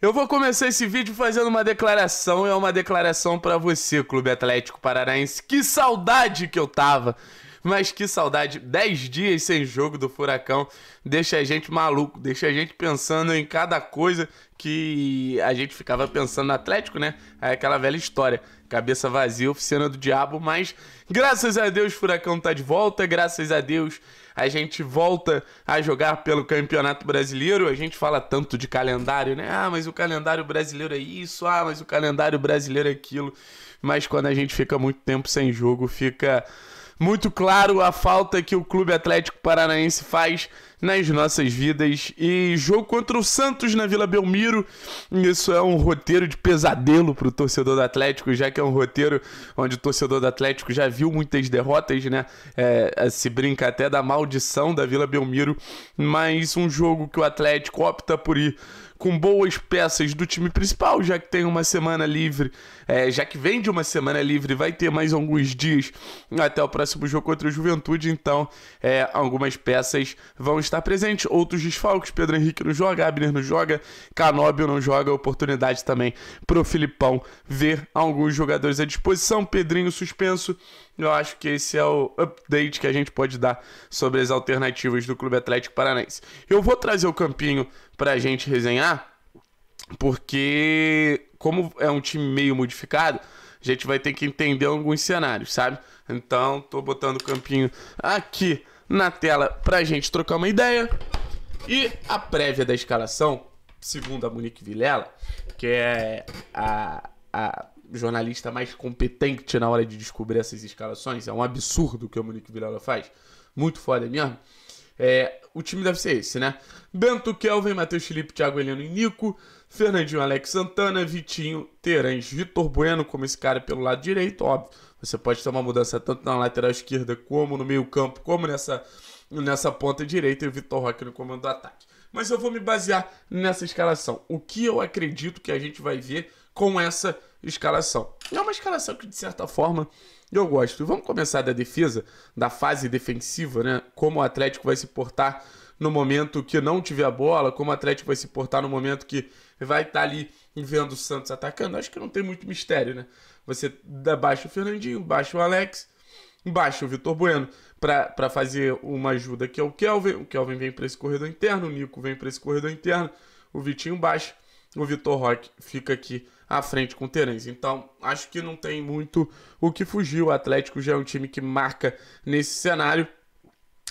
Eu vou começar esse vídeo fazendo uma declaração, e é uma declaração para você, Clube Atlético Paranaense. Que saudade que eu tava mas que saudade! 10 dias sem jogo do Furacão deixa a gente maluco, deixa a gente pensando em cada coisa que a gente ficava pensando no Atlético, né? É aquela velha história. Cabeça vazia, oficina do diabo, mas graças a Deus Furacão tá de volta, graças a Deus a gente volta a jogar pelo Campeonato Brasileiro. A gente fala tanto de calendário, né? Ah, mas o calendário brasileiro é isso, ah, mas o calendário brasileiro é aquilo. Mas quando a gente fica muito tempo sem jogo, fica muito claro a falta que o Clube Atlético Paranaense faz nas nossas vidas. E jogo contra o Santos na Vila Belmiro. Isso é um roteiro de pesadelo para o torcedor do Atlético, já que é um roteiro onde o torcedor do Atlético já viu muitas derrotas, né? É, é, se brinca até da maldição da Vila Belmiro. Mas um jogo que o Atlético opta por ir com boas peças do time principal, já que tem uma semana livre, é, já que vem de uma semana livre, vai ter mais alguns dias até o próximo jogo contra a Juventude, então é, algumas peças vão está presente. Outros desfalques, Pedro Henrique não joga, Abner não joga, Canóbio não joga. Oportunidade também para o Filipão ver alguns jogadores à disposição. Pedrinho suspenso. Eu acho que esse é o update que a gente pode dar sobre as alternativas do Clube Atlético Paranaense. Eu vou trazer o Campinho para a gente resenhar, porque como é um time meio modificado, a gente vai ter que entender alguns cenários, sabe? Então, tô botando o Campinho aqui na tela pra gente trocar uma ideia. E a prévia da escalação, segundo a Monique Vilela, que é a, a jornalista mais competente na hora de descobrir essas escalações, é um absurdo o que a Monique Vilela faz, muito foda mesmo. É, o time deve ser esse, né? Bento, Kelvin, Matheus Felipe, Thiago Heleno e Nico, Fernandinho, Alex Santana, Vitinho, Terãs, Vitor Bueno como esse cara é pelo lado direito, óbvio. Você pode ter uma mudança tanto na lateral esquerda como no meio campo, como nessa, nessa ponta direita e o Vitor Roque no comando do ataque. Mas eu vou me basear nessa escalação. O que eu acredito que a gente vai ver com essa escalação. É uma escalação que, de certa forma, eu gosto. Vamos começar da defesa, da fase defensiva, né? Como o Atlético vai se portar no momento que não tiver a bola, como o Atlético vai se portar no momento que vai estar tá ali vendo o Santos atacando. Acho que não tem muito mistério, né? Você baixa o Fernandinho, baixa o Alex, baixa o Vitor Bueno para fazer uma ajuda que é o Kelvin. O Kelvin vem para esse corredor interno, o Nico vem para esse corredor interno, o Vitinho baixa o Vitor Roque fica aqui à frente com o Terence. Então, acho que não tem muito o que fugir. O Atlético já é um time que marca nesse cenário.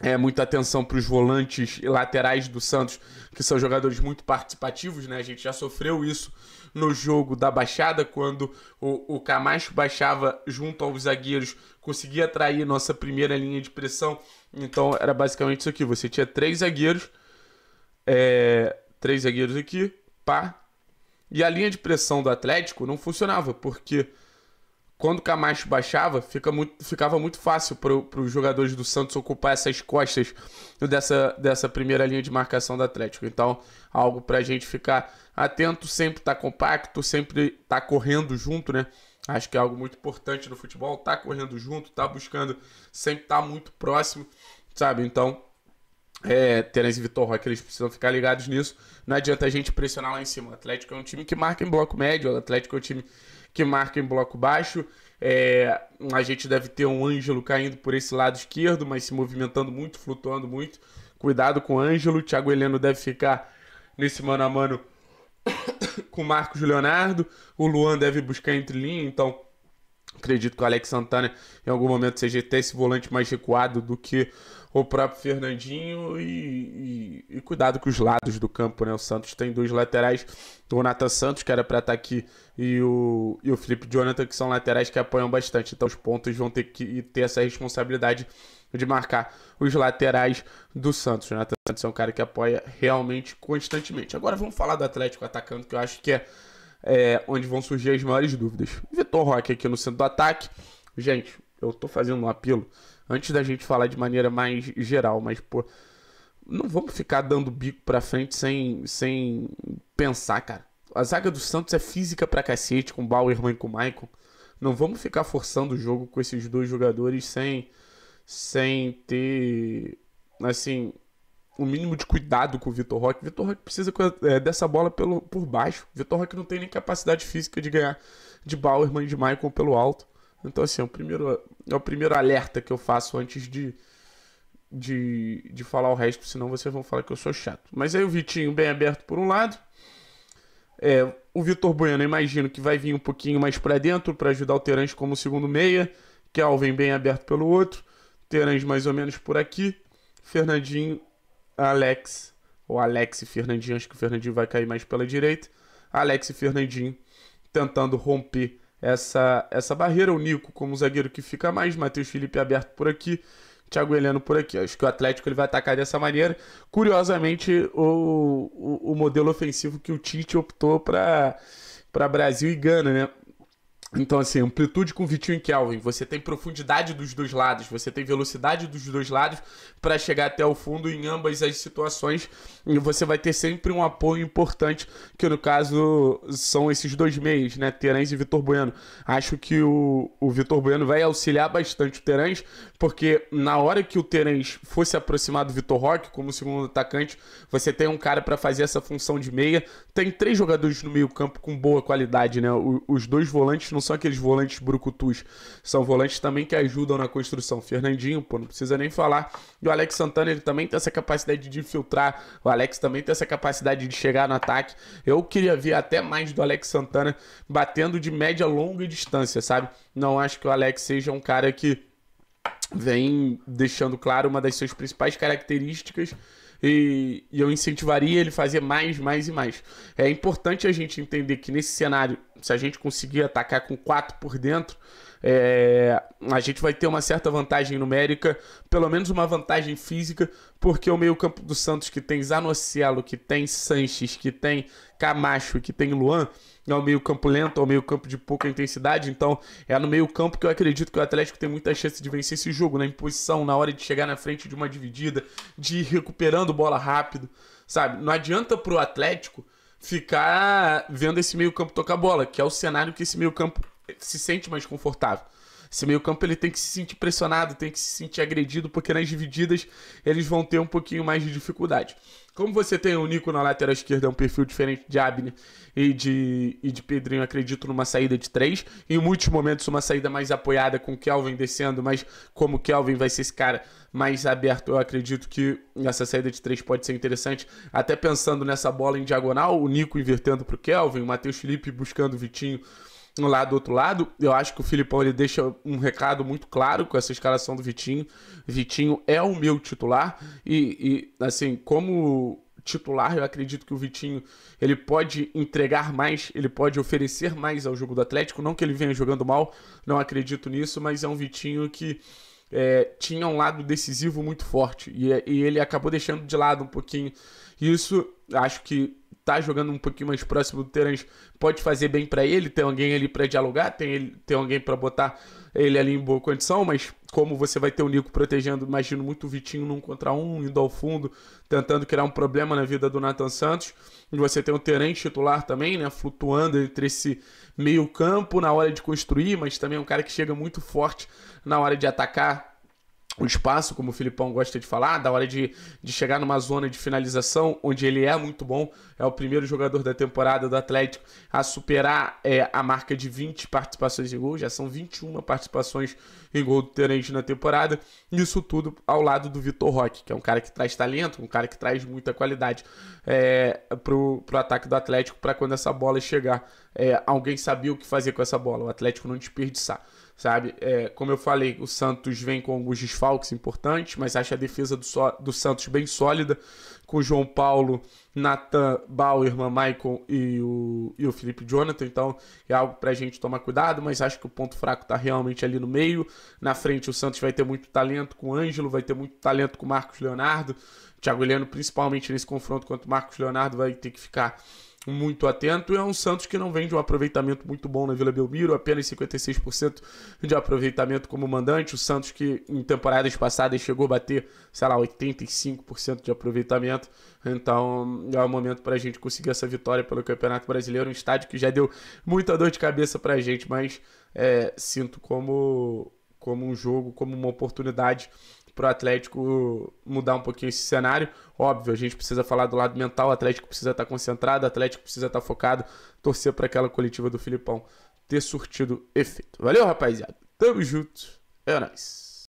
É, muita atenção para os volantes e laterais do Santos, que são jogadores muito participativos, né? A gente já sofreu isso no jogo da Baixada, quando o, o Camacho baixava junto aos zagueiros, conseguia atrair nossa primeira linha de pressão. Então era basicamente isso aqui: você tinha três zagueiros, é, três zagueiros aqui, pá, e a linha de pressão do Atlético não funcionava, porque quando o Camacho baixava, fica muito, ficava muito fácil para os jogadores do Santos ocupar essas costas dessa, dessa primeira linha de marcação do Atlético. Então, algo para a gente ficar atento, sempre estar tá compacto, sempre estar tá correndo junto, né? Acho que é algo muito importante no futebol, tá correndo junto, tá buscando, sempre tá muito próximo, sabe? Então, é, Terence Vitor Roque, eles precisam ficar ligados nisso. Não adianta a gente pressionar lá em cima. O Atlético é um time que marca em bloco médio, o Atlético é um time que marca em bloco baixo. É, a gente deve ter um Ângelo caindo por esse lado esquerdo, mas se movimentando muito, flutuando muito. Cuidado com o Ângelo. O Thiago Heleno deve ficar nesse mano a mano com o Marcos Leonardo. O Luan deve buscar entre linha, então Acredito que o Alex Santana em algum momento seja até esse volante mais recuado do que o próprio Fernandinho e, e, e, cuidado com os lados do campo, né? O Santos tem dois laterais, o Nathan Santos, que era para estar tá aqui, e o, e o Felipe Jonathan, que são laterais que apoiam bastante. Então os pontos vão ter que ter essa responsabilidade de marcar os laterais do Santos. O Nathan Santos é um cara que apoia realmente constantemente. Agora vamos falar do Atlético atacando, que eu acho que é é, onde vão surgir as maiores dúvidas. Vitor Roque aqui no centro do ataque. Gente, eu estou fazendo um apelo antes da gente falar de maneira mais geral, mas pô, não vamos ficar dando bico para frente sem, sem pensar, cara. A zaga do Santos é física pra cacete com Bauerman e com Michael. Não vamos ficar forçando o jogo com esses dois jogadores sem sem ter assim o mínimo de cuidado com o Vitor Roque. Vitor Roque precisa é, dessa bola pelo, por baixo. Vitor Roque não tem nem capacidade física de ganhar de Bauerman e de Michael pelo alto. Então, assim, é o primeiro, é o primeiro alerta que eu faço antes de, de, de falar o resto, senão vocês vão falar que eu sou chato. Mas aí o Vitinho bem aberto por um lado. É, o Vitor Bueno, imagino que vai vir um pouquinho mais para dentro para ajudar o Terence como segundo meia. Kelvin bem aberto pelo outro. Terence mais ou menos por aqui. Fernandinho Alex, ou Alex e Fernandinho, acho que o Fernandinho vai cair mais pela direita. Alex e Fernandinho tentando romper essa, essa barreira. O Nico como zagueiro que fica mais, Matheus Felipe aberto por aqui, Thiago Heleno por aqui. Acho que o Atlético ele vai atacar dessa maneira. Curiosamente, o, o, o modelo ofensivo que o Tite optou para Brasil e Gana, né? Então, assim, amplitude com Vitinho e Kelvin. Você tem profundidade dos dois lados, você tem velocidade dos dois lados para chegar até o fundo em ambas as situações. E você vai ter sempre um apoio importante, que no caso são esses dois meios, né? Terãs e Vitor Bueno. Acho que o, o Vitor Bueno vai auxiliar bastante o Terãs, porque na hora que o Terãs fosse aproximar do Vitor Roque como segundo atacante, você tem um cara para fazer essa função de meia. Tem três jogadores no meio-campo com boa qualidade, né? O, os dois volantes não são aqueles volantes brucutus, são volantes também que ajudam na construção. Fernandinho, pô, não precisa nem falar. E o Alex Santana, ele também tem essa capacidade de infiltrar O Alex também tem essa capacidade de chegar no ataque. Eu queria ver até mais do Alex Santana batendo de média longa distância, sabe? Não acho que o Alex seja um cara que vem deixando claro uma das suas principais características e, e, eu incentivaria ele fazer mais, mais e mais. É importante a gente entender que nesse cenário, se a gente conseguir atacar com quatro por dentro, é, a gente vai ter uma certa vantagem numérica, pelo menos uma vantagem física, porque o meio-campo do Santos, que tem Zanocelo, que tem Sanches, que tem Camacho, que tem Luan, é um meio-campo lento, é um meio-campo de pouca intensidade. Então, é no meio-campo que eu acredito que o Atlético tem muita chance de vencer esse jogo, na imposição, na hora de chegar na frente de uma dividida, de ir recuperando bola rápido, sabe? Não adianta pro Atlético ficar vendo esse meio-campo tocar bola, que é o cenário que esse meio-campo se sente mais confortável. Esse meio-campo ele tem que se sentir pressionado, tem que se sentir agredido, porque nas divididas eles vão ter um pouquinho mais de dificuldade. Como você tem o Nico na lateral esquerda, é um perfil diferente de Abner e de, e de Pedrinho, acredito numa saída de três. Em muitos momentos, uma saída mais apoiada com o Kelvin descendo, mas como o Kelvin vai ser esse cara mais aberto, eu acredito que essa saída de três pode ser interessante. Até pensando nessa bola em diagonal, o Nico invertendo para o Kelvin, o Matheus Felipe buscando o Vitinho lá do outro lado. Eu acho que o Filipão ele deixa um recado muito claro com essa escalação do Vitinho. Vitinho é o meu titular e, e assim, como titular, eu acredito que o Vitinho ele pode entregar mais, ele pode oferecer mais ao jogo do Atlético. Não que ele venha jogando mal, não acredito nisso, mas é um Vitinho que é, tinha um lado decisivo muito forte e, é, e ele acabou deixando de lado um pouquinho isso. Acho que tá jogando um pouquinho mais próximo do Terence pode fazer bem para ele, ter alguém ali para dialogar, tem ele, alguém para botar ele ali em boa condição, mas como você vai ter o Nico protegendo, imagino muito o Vitinho num contra um, indo ao fundo, tentando criar um problema na vida do Nathan Santos. E você tem o Terence titular também, né, flutuando entre esse meio campo na hora de construir, mas também é um cara que chega muito forte na hora de atacar o espaço, como o Filipão gosta de falar, da hora de, de chegar numa zona de finalização, onde ele é muito bom, é o primeiro jogador da temporada do Atlético a superar é, a marca de 20 participações em gol, já são 21 participações em gol do Terente na temporada, isso tudo ao lado do Vitor Roque, que é um cara que traz talento, um cara que traz muita qualidade é, pro, pro ataque do Atlético, para quando essa bola chegar, é, alguém saber o que fazer com essa bola, o Atlético não desperdiçar sabe? É, como eu falei, o Santos vem com alguns desfalques importantes, mas acho a defesa do, so do Santos bem sólida, com João Paulo, Nathan Bauerman, Michael e o, e o Felipe Jonathan, então é algo para a gente tomar cuidado, mas acho que o ponto fraco está realmente ali no meio, na frente o Santos vai ter muito talento com o Ângelo, vai ter muito talento com o Marcos Leonardo, Thiago Heleno, principalmente nesse confronto contra o Marcos Leonardo, vai ter que ficar muito atento. é um Santos que não vem de um aproveitamento muito bom na Vila Belmiro, apenas 56% de aproveitamento como mandante. O Santos que em temporadas passadas chegou a bater, sei lá, 85% de aproveitamento. Então é o momento para a gente conseguir essa vitória pelo Campeonato Brasileiro, um estádio que já deu muita dor de cabeça para a gente, mas é, sinto como como um jogo, como uma oportunidade para o Atlético mudar um pouquinho esse cenário. Óbvio, a gente precisa falar do lado mental, o Atlético precisa estar tá concentrado, o Atlético precisa estar tá focado, torcer para aquela coletiva do Filipão ter surtido efeito. Valeu, rapaziada. Tamo junto. É nóis.